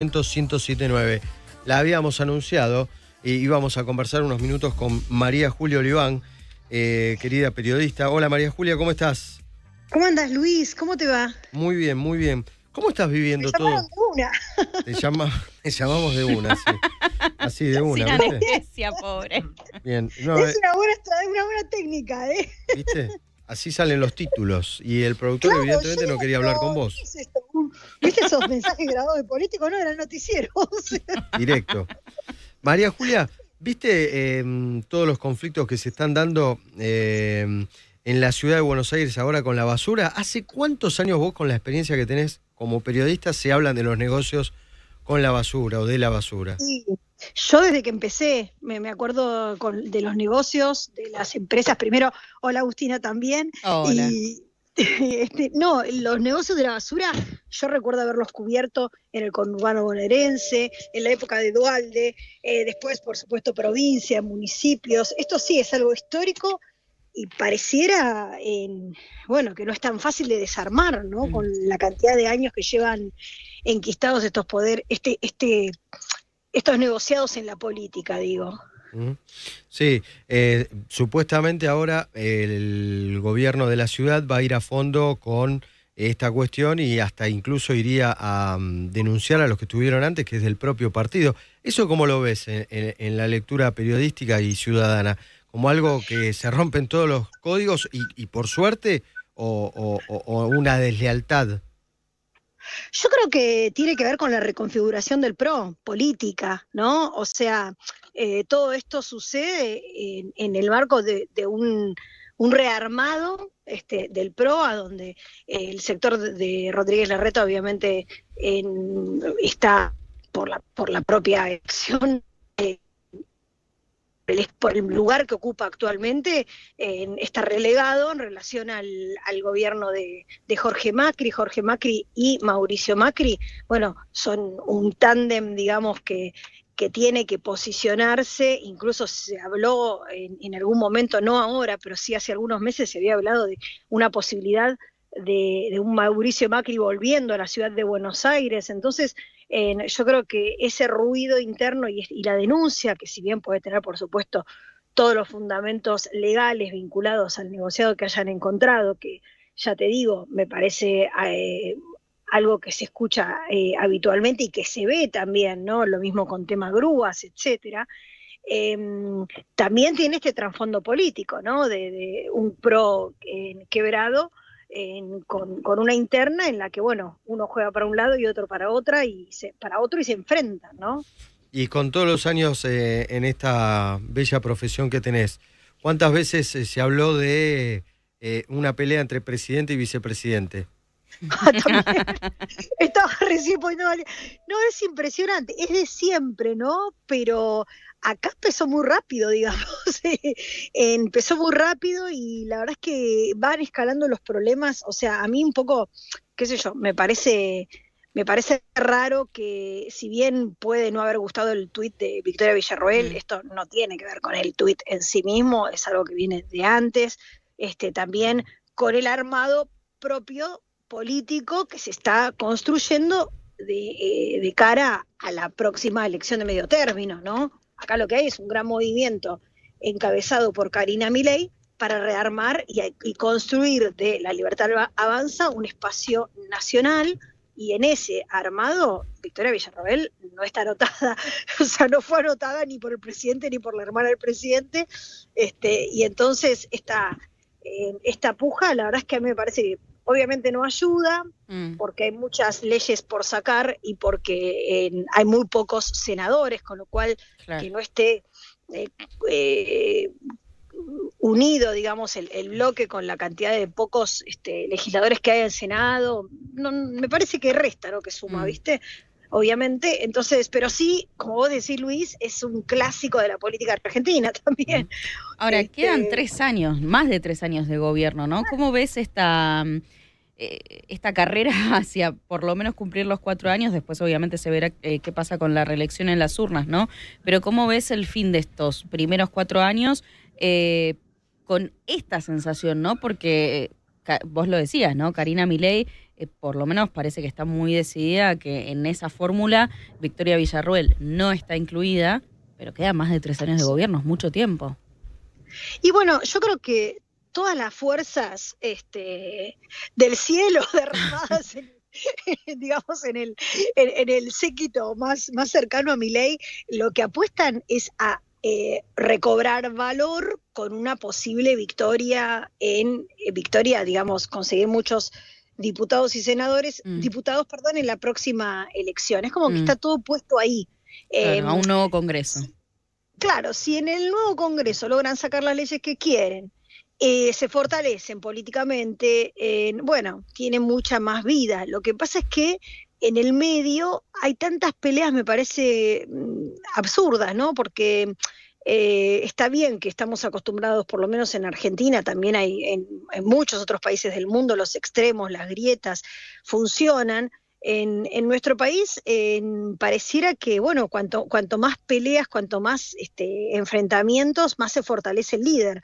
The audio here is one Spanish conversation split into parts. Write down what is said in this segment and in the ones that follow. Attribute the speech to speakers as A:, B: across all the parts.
A: 1079. La habíamos anunciado y íbamos a conversar unos minutos con María Julia Oliván, eh, querida periodista. Hola María Julia, ¿cómo estás? ¿Cómo andas Luis? ¿Cómo te va? Muy bien, muy bien. ¿Cómo estás viviendo Te todo? De una. Te, llama, llamamos de una, sí. Así de una. anestesia, pobre. Eh. es una
B: buena, técnica, ¿eh?
A: ¿Viste? Así salen los títulos. Y el productor, evidentemente, no quería hablar con vos.
B: ¿Viste esos mensajes grabados de Político? No, eran noticieros.
A: Directo. María Julia, ¿viste em, todos los conflictos que se están dando em, en la ciudad de Buenos Aires ahora con la basura? ¿Hace cuántos años vos, con la experiencia que tenés como periodista, se hablan de los negocios con la basura o de la basura?
B: Yo desde que empecé, me, acuerdo de los negocios, de las empresas primero. Hola Agustina también. Este, no, los negocios de la basura, yo recuerdo haberlos cubierto en el conurbano bonaerense, en la época de Dualde, eh, después, por supuesto, provincia, municipios. Esto sí es algo histórico y pareciera, en, bueno, que no es tan fácil de desarmar, ¿no? Mm. Con la cantidad de años que llevan enquistados estos poderes, este, este, estos negociados en la política, digo.
A: Sí, eh, supuestamente ahora el gobierno de la ciudad va a ir a fondo con esta cuestión y hasta incluso iría a mm, denunciar a los que estuvieron antes, que es del propio partido. ¿Eso cómo lo ves en, la lectura periodística y ciudadana? ¿Como algo que se rompen todos los códigos y, por suerte o una deslealtad?
B: Yo creo que tiene que ver con la reconfiguración del PRO, política, ¿no? O sea, eh, todo esto sucede en, el marco de, un, un, rearmado este, del PRO, a donde eh, el sector de Rodríguez Larreta obviamente está por la, por la propia acción por el lugar que ocupa actualmente, está relegado en relación al, gobierno de, Jorge Macri. Jorge Macri y Mauricio Macri, bueno, son un tándem, digamos, que, que tiene que posicionarse, incluso se habló en, algún momento, no ahora, pero sí hace algunos meses se había hablado de una posibilidad de, de, un Mauricio Macri volviendo a la ciudad de Buenos Aires. Entonces, yo creo que ese ruido interno y, la denuncia, que si bien puede tener, por supuesto, todos los fundamentos legales vinculados al negociado que hayan encontrado, que ya te digo, me parece eh, algo que se escucha eh, habitualmente y que se ve también, ¿no? Lo mismo con temas grúas, etcétera. Em, también tiene este trasfondo político, ¿no? De, de un pro eh, quebrado con, una interna en la que, bueno, uno juega para un lado y otro para otra y para otro y se enfrentan, ¿no?
A: Y con todos los años eh, en esta bella profesión que tenés, ¿cuántas veces eh, se habló de eh, una pelea entre presidente y vicepresidente? Ah,
B: Estaba recién poniendo... No, es impresionante, es de siempre, ¿no? Pero acá empezó muy rápido, digamos, empezó muy rápido y la verdad es que van escalando los problemas, o sea, a mí un poco, qué sé yo, me parece... Me parece raro que, si bien puede no haber gustado el tuit de Victoria Villarroel, mm. esto no tiene que ver con el tuit en sí mismo, es algo que viene de antes, este, también con el armado propio político que se está construyendo de, eh, cara a la próxima elección de medio término, ¿no? Acá lo que hay es un gran movimiento encabezado por Karina Milei para rearmar y, construir de la libertad avanza un espacio nacional y en ese armado Victoria Villarroel no está anotada, o sea, no fue anotada ni por el presidente ni por la hermana del presidente, este, y entonces esta, eh, esta puja, la verdad es que a mí me parece que Obviamente no ayuda mm. porque hay muchas leyes por sacar y porque eh, hay muy pocos senadores, con lo cual que no esté eh, eh, unido, digamos, el, bloque con la cantidad de pocos este, legisladores que hay en el Senado, no, me parece que resta, lo Que suma, mm. ¿viste? obviamente. Entonces, pero sí, como vos decís, Luis, es un clásico de la política argentina también.
C: Ahora, este, quedan tres años, más de tres años de gobierno, ¿no? ¿Cómo ves esta, eh, esta carrera hacia por lo menos cumplir los cuatro años? Después, obviamente, se verá eh, qué pasa con la reelección en las urnas, ¿no? Pero, ¿cómo ves el fin de estos primeros cuatro años? Eh, con esta sensación, ¿no? Porque vos lo decías, ¿no? Karina Milei eh, por lo menos parece que está muy decidida que en esa fórmula Victoria Villarruel no está incluida, pero queda más de tres años de gobierno, es mucho tiempo.
B: Y bueno, yo creo que todas las fuerzas este, del cielo derramadas digamos, en el, séquito más, cercano a mi ley, lo que apuestan es a eh, recobrar valor con una posible victoria en eh, victoria, digamos, conseguir muchos diputados y senadores, mm. diputados, perdón, en la próxima elección. Es como que mm. está todo
C: puesto ahí. a un em, nuevo Congreso.
B: Claro, si en el nuevo Congreso logran sacar las leyes que quieren, eh, se fortalecen políticamente, eh, bueno, tienen mucha más vida. Lo que pasa es que en el medio hay tantas peleas, me parece mm, absurdas, ¿no? Porque eh, está bien que estamos acostumbrados, por lo menos en Argentina, también hay en, muchos otros países del mundo, los extremos, las grietas funcionan. En, nuestro país pareciera que, bueno, cuanto, más peleas, cuanto más este, enfrentamientos, más se fortalece el líder.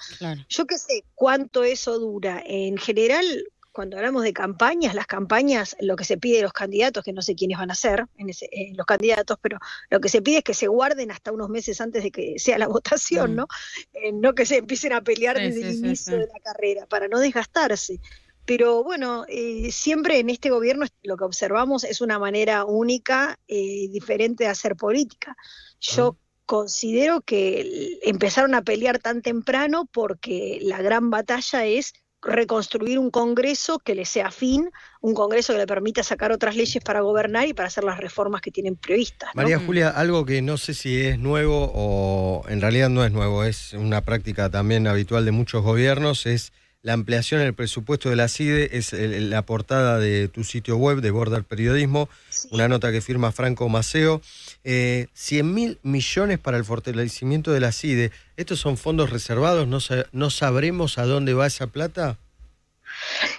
B: Yo qué sé cuánto eso dura. En general, cuando hablamos de campañas, las campañas, lo que se pide a los candidatos, que no sé quiénes van a ser en eh, los candidatos, pero lo que se pide es que se guarden hasta unos meses antes de que sea la votación, mm. ¿no? Eh, no que se empiecen a pelear desde el inicio de la carrera, para no desgastarse. Pero bueno, eh, siempre en este gobierno lo que observamos es una manera única y diferente de hacer política. Yo ah. considero que empezaron a pelear tan temprano porque la gran batalla es reconstruir un Congreso que le sea fin, un Congreso que le permita sacar otras leyes para gobernar y para hacer las reformas que tienen previstas.
A: María mm. Julia, algo que no sé si es nuevo o en realidad no es nuevo, es una práctica también habitual de muchos gobiernos, es la ampliación en el presupuesto de la CIDE es la portada de tu sitio web de Border Periodismo, una nota que firma Franco Maceo. Eh, 100 mil millones para el fortalecimiento de la CIDE. ¿Estos son fondos reservados? ¿No, sabremos a dónde va esa plata?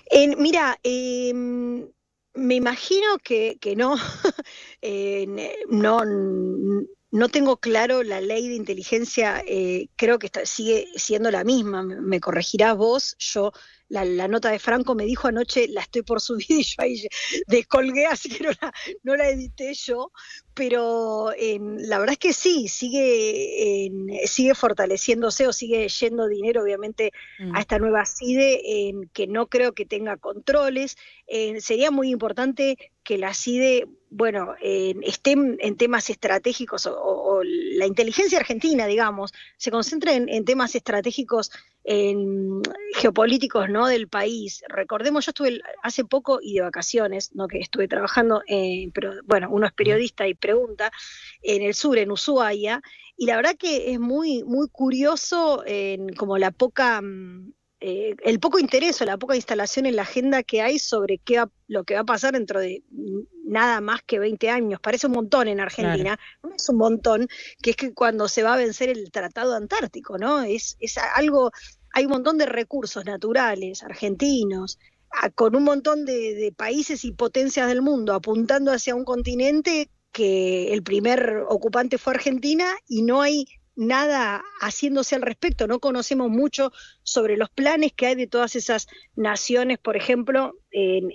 A: en mira,
B: em, me imagino que, no eh, no tengo claro la ley de inteligencia, eh, creo que sigue siendo la misma, me, corregirás vos, yo la, nota de Franco me dijo anoche, la estoy por subir y yo ahí descolgué, así que no la, edité yo, pero em, la verdad es que sí, sigue, em, sigue fortaleciéndose o sigue yendo dinero obviamente mm. a esta nueva CIDE, em, que no creo que tenga controles. sería muy importante que la CIDE bueno, estén en temas estratégicos o, la inteligencia argentina, digamos, se concentra en, temas estratégicos en, geopolíticos ¿no? del país. Recordemos, yo estuve hace poco y de vacaciones, no que estuve trabajando, eh, pero bueno, uno es periodista y pregunta, en el sur, en Ushuaia, y la verdad que es muy, muy curioso en como la poca mm, eh, el poco interés o la poca instalación en la agenda que hay sobre qué va, lo que va a pasar dentro de nada más que 20 años. Parece un montón en Argentina, no es un montón, que es que cuando se va a vencer el Tratado Antártico, ¿no? Es, es algo, hay un montón de recursos naturales, argentinos, con un montón de países y potencias del mundo apuntando hacia un continente que el primer ocupante fue Argentina y no hay nada haciéndose al respecto, no conocemos mucho sobre los planes que hay de todas esas naciones, por ejemplo, en,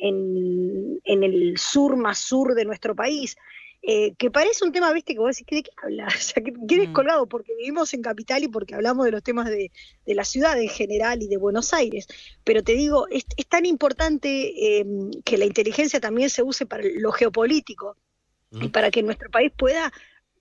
B: el sur más sur de nuestro país. Eh, que parece un tema, viste, que vos decís, ¿de qué habla, O que quedes mm. colgado porque vivimos en Capital y porque hablamos de los temas de, la ciudad en general y de Buenos Aires. Pero te digo, es, tan importante eh, que la inteligencia también se use para lo geopolítico y para que nuestro país pueda,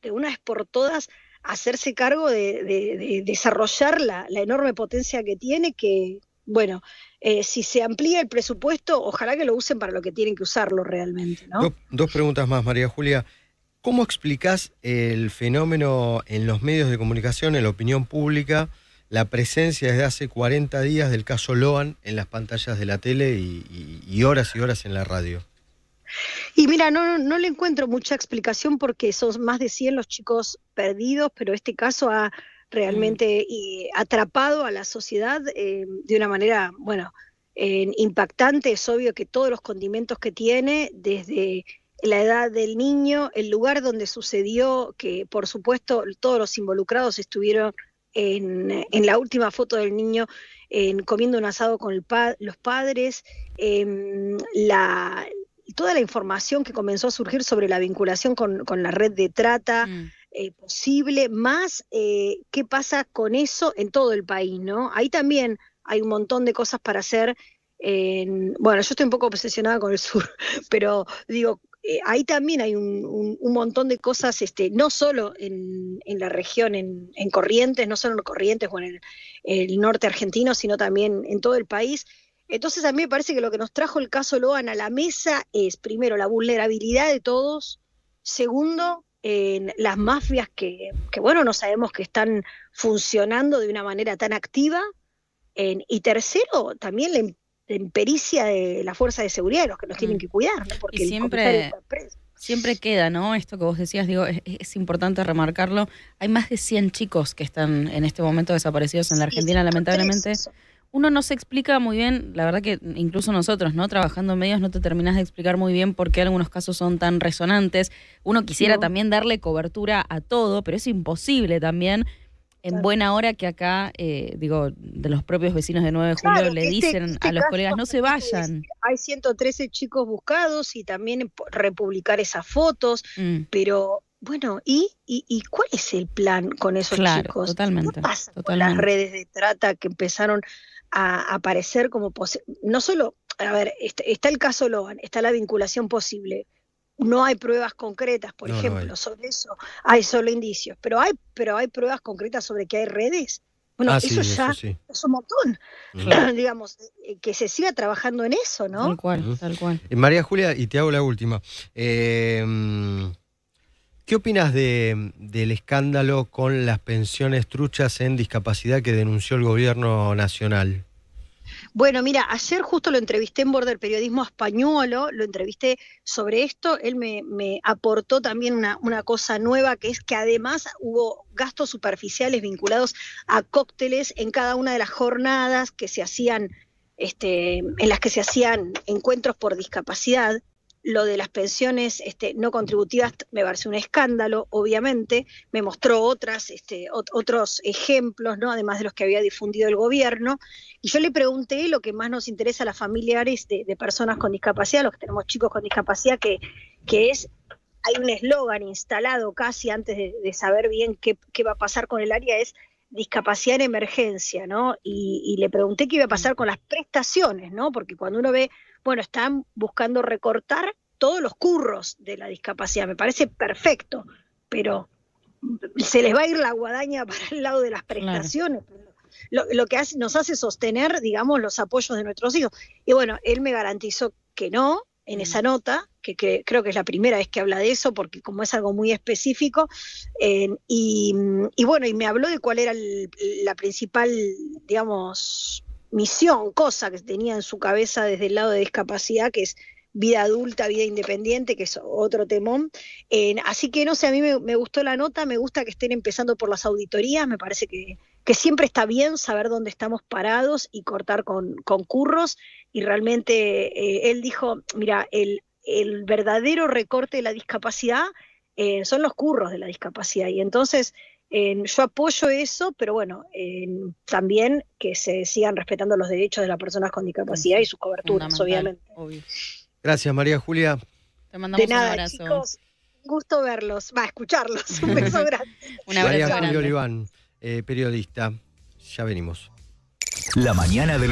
B: de una vez por todas, hacerse cargo de, desarrollar la, enorme potencia que tiene, que, bueno, eh, si se amplía el presupuesto, ojalá que lo usen para lo que tienen que usarlo realmente.
A: dos preguntas más, María Julia. ¿Cómo explicas el fenómeno en los medios de comunicación, en la opinión pública, la presencia desde hace 40 días del caso Loan en las pantallas de la tele y horas y horas en la radio?
B: Y mira, no, no le encuentro mucha explicación porque son más de 100 los chicos perdidos, pero este caso ha realmente mm. atrapado a la sociedad eh, de una manera, bueno, impactante. Es obvio que todos los condimentos que tiene, desde la edad del niño, el lugar donde sucedió, que por supuesto todos los involucrados estuvieron en, en la última foto del niño en, comiendo un asado con los padres, em, la, y toda la información que comenzó a surgir sobre la vinculación con, la red de trata mm. eh, posible, más eh, qué pasa con eso en todo el país, ¿no? Ahí también hay un montón de cosas para hacer. bueno, yo estoy un poco obsesionada con el sur, pero digo, eh, ahí también hay un, montón de cosas, este, no solo en, la región, en, Corrientes, no solo en Corrientes o en el norte argentino, sino también en todo el país, entonces a mí me parece que lo que nos trajo el caso Loan a la mesa es, primero, la vulnerabilidad de todos, segundo, en las mafias que, bueno, no sabemos que están funcionando de una manera tan activa. En, y tercero, también la, impericia de la fuerza de seguridad, de los que nos tienen mm. que cuidar, porque y
C: siempre, queda, ¿no? Esto que vos decías, digo, es, importante remarcarlo. Hay más de 100 chicos que están en este momento desaparecidos en la Argentina, lamentablemente uno no se explica muy bien, la verdad que incluso nosotros, ¿no? Trabajando en medios no te terminas de explicar muy bien por qué algunos casos son tan resonantes. Uno quisiera también darle cobertura a todo, pero es imposible también. En buena hora que acá, eh, digo, de los propios vecinos de 9 de julio le este- dicen este a los colegas, no se vayan. Hay
B: 113 chicos buscados y también republicar esas fotos, mm. pero bueno, ¿y, cuál es el plan con esos claro, Totalmente.
A: ¿Qué pasa con las redes
B: de trata que empezaron a aparecer como No solo, a ver, está, el caso Logan, está la vinculación posible. No hay pruebas concretas, por ejemplo, sobre eso. Hay solo indicios, pero hay, pero hay pruebas concretas sobre que hay redes. Bueno, ah, eso ya es un montón, digamos, eh, que se siga trabajando en eso, ¿no? Tal cual,
A: tal cual. Eh, María Julia, y te hago la última. Eh, ¿Qué opinas del escándalo con las pensiones truchas en discapacidad que denunció el gobierno nacional?
B: Bueno, mira, ayer justo lo entrevisté en del Periodismo Españolo, lo entrevisté sobre esto, él me, aportó también una, una, cosa nueva, que es que además hubo gastos superficiales vinculados a cócteles en cada una de las jornadas que se hacían, este, en las que se hacían encuentros por discapacidad lo de las pensiones este, no contributivas me parece un escándalo, obviamente, me mostró otras, este, otros ejemplos, ¿no? además de los que había difundido el gobierno, y yo le pregunté lo que más nos interesa a las familiares de, personas con discapacidad, los que tenemos chicos con discapacidad, que, que es, hay un eslogan instalado casi antes de, saber bien qué, qué va a pasar con el área, es discapacidad en emergencia, ¿no? Y, le pregunté qué iba a pasar con las prestaciones, ¿no? Porque cuando uno ve, bueno, están buscando recortar todos los curros de la discapacidad, me parece perfecto, pero se les va a ir la guadaña para el lado de las prestaciones. Lo, que nos hace sostener, digamos, los apoyos de nuestros hijos. Y bueno, él me garantizó que no, en mm. esa nota, que creo que es la primera vez que habla de eso, porque como es algo muy específico, y, bueno, y me habló de cuál era la principal, digamos, misión, cosa que tenía en su cabeza desde el lado de discapacidad, que es vida adulta, vida independiente, que es otro temón. así que no sé, a mí me, gustó la nota, me gusta que estén empezando por las auditorías, me parece que, que siempre está bien saber dónde estamos parados y cortar con, con curros. Y realmente eh, él dijo, mira, el, el, verdadero recorte de la discapacidad eh, son los curros de la discapacidad. Y entonces eh, yo apoyo eso, pero bueno, también que se sigan respetando los derechos de las personas con discapacidad y sus coberturas, obviamente.
A: Gracias, María Julia.
B: Te mandamos un abrazo. gusto verlos, va, a escucharlos. Un beso grande. un abrazo.
A: María Julia Oliván. Eh, periodista. Ya venimos. La mañana de